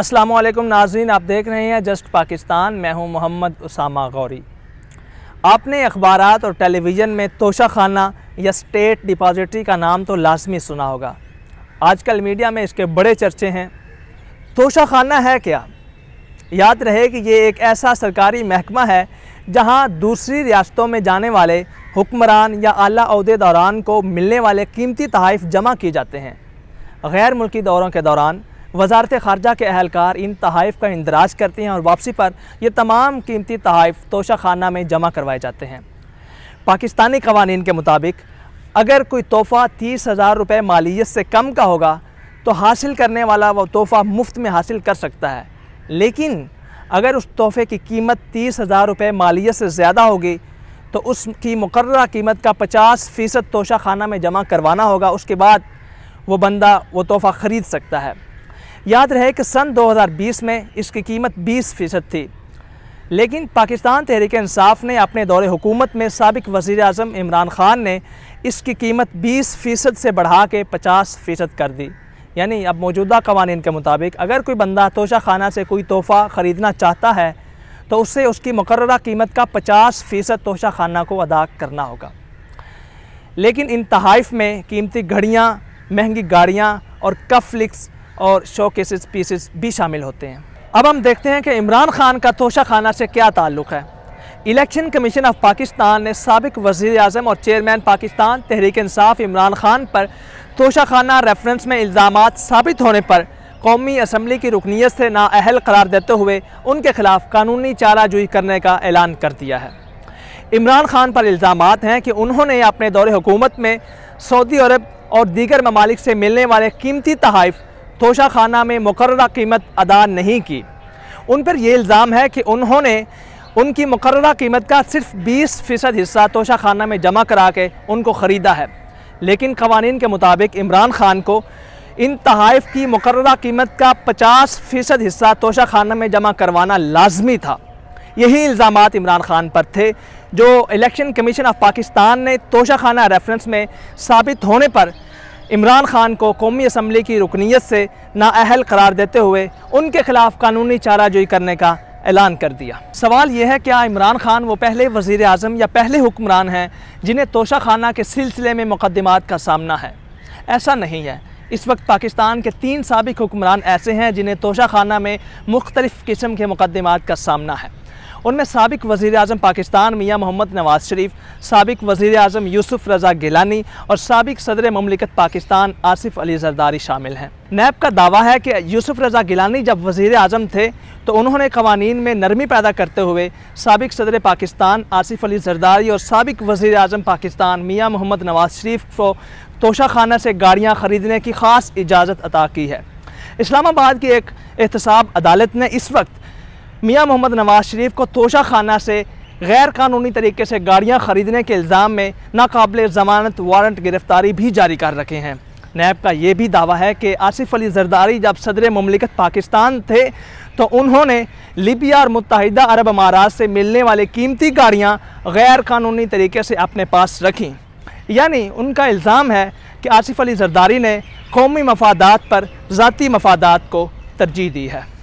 अस्सलाम वालेकुम नाजरीन आप देख रहे हैं जस्ट पाकिस्तान मैं हूं मोहम्मद उसामा गौरी आपने अखबार और टेलीविज़न में तोशा खाना या स्टेट डिपॉजिटरी का नाम तो लाजमी सुना होगा आजकल मीडिया में इसके बड़े चर्चे हैं तोशा खाना है क्या याद रहे कि ये एक ऐसा सरकारी महकमा है जहां दूसरी रियासतों में जाने वाले हुक्मरान या आला अहदे दौरान को मिलने वाले कीमती तहफ़ जमा किए जाते हैं गैर मुल्की दौरों के दौरान वजारत ख़ारजा के अहलकार इन तहाइफ़ का इंदराज करते हैं और वापसी पर यह तमाम कीमती तहाइफ़ तोशा खाना में जमा करवाए जाते हैं पाकिस्तानी कवानीन के मुताबिक अगर कोई तोहफ़ा तीस हज़ार रुपये मालीत से कम का होगा तो हासिल करने वाला वह तोहफ़ा मुफ्त में हासिल कर सकता है लेकिन अगर उस तोहफ़े की कीमत तीस हज़ार रुपये मालीत से ज़्यादा होगी तो उसकी मुकर कीमत का पचास फ़ीसद तोशा खाना में जमा करवाना होगा उसके बाद वो बंदा वो तोहफ़ा ख़रीद सकता है याद रहे कि सन 2020 में इसकी कीमत 20 फ़ीसद थी लेकिन पाकिस्तान तहरीक इंसाफ ने अपने दौर हुकूमत में सबक वज़ी अजम इमरान ख़ान ने इसकी कीमत 20 फ़ीसद से बढ़ा के 50 फ़ीसद कर दी यानी अब मौजूदा कवानीन के मुताबिक अगर कोई बंदा तोशा खाना से कोई तोहफ़ा ख़रीदना चाहता है तो उससे उसकी मुकर कीमत का पचास फ़ीसद तोशा खाना को अदा करना होगा लेकिन इन तहाइफ में कीमती घड़ियाँ महंगी गाड़ियाँ और कफ लिक्स और शो केसेस पीसेस भी शामिल होते हैं अब हम देखते हैं कि इमरान खान का तोशा खाना से क्या ताल्लुक़ है इलेक्शन कमीशन ऑफ पाकिस्तान ने सबक वज़ी अजम और चेयरमैन पाकिस्तान तहरीक इंसाफ इमरान खान पर तोशा खाना रेफरेंस में इल्ज़ाम साबित होने पर कौमी असम्बली की रुकनीत से नाअहल करार देते हुए उनके खिलाफ कानूनी चाराजोई करने का ऐलान कर दिया है इमरान खान पर इल्ज़ाम हैं कि उन्होंने अपने दौरे हुकूमत में सऊदी अरब और दीगर ममालिक से मिलने वाले कीमती तहफ़ तोशा खाना में मुकर कीमत अदा नहीं की उन पर यह इल्ज़ाम है कि उन्होंने उनकी मुकर कीमत का सिर्फ 20 फ़ीसद हिस्सा तोशा खाना में जमा करा के उनको ख़रीदा है लेकिन कवानीन के मुताबिक इमरान खान को इन तहाइफ की मुकर कीमत का 50 फ़ीसद हिस्सा तोशा खाना में जमा करवाना लाजमी था यही इल्ज़ाम इमरान खान पर थे जो इलेक्शन कमीशन ऑफ पाकिस्तान ने तोशा खाना रेफरेंस में साबित होने पर इमरान खान को कौमी असम्बली की रुकनीत से नाअहल करार देते हुए उनके खिलाफ कानूनी चाराजोई करने का ऐलान कर दिया सवाल यह है क्या इमरान खान वो पहले वज़ी अजम या पहले हुक्मरान हैं जिन्हें तोशा खाना के सिलसिले में मुकदमात का सामना है ऐसा नहीं है इस वक्त पाकिस्तान के तीन सबक हुक्मरान ऐसे हैं जिन्हें तोशा खाना में मुख्तलिफ़ किस्म के मुकदमात का सामना है उनमें सबक वज़ी अजम पाकिस्तान मियाँ मोहम्मद नवाज शरीफ सबक वज़ी अजम यूसुफ रजा गिलानी और सबक सदर ममलिकत पाकिस्तान आसिफ अली जरदारी शामिल हैं नैब का दावा है कि यूसुफ रजा गिलानी जब वज़ी अजम थे तो उन्होंने कवानी में नरमी पैदा करते हुए सबक सदर पाकिस्तान आसिफ अली जरदारी और सबक वज़ी अजम पाकिस्तान मियाँ मोहम्मद नवाज शरीफ को तोशा खाना से गाड़ियाँ ख़रीदने की ख़ास इजाज़त अता की है इस्लामाबाद की एक एहतसाब अदालत ने इस वक्त मियां मोहम्मद नवाज शरीफ को तोशा खाना से गैर कानूनी तरीके से गाड़ियां खरीदने के इल्ज़ाम में नाकबिल जमानत वारंट गिरफ्तारी भी जारी कर रखे हैं नैब का ये भी दावा है कि आसिफ अली जरदारी जब सदर ममलिकत पाकिस्तान थे तो उन्होंने लिबिया और मुतहदा अरब अमारात से मिलने वाली कीमती गाड़ियाँ गैर कानूनी तरीके से अपने पास रखी यानी उनका इल्ज़ाम है कि आसिफ अली जरदारी ने कौमी मफादात पर ज़ाती मफादात को तरजीह दी है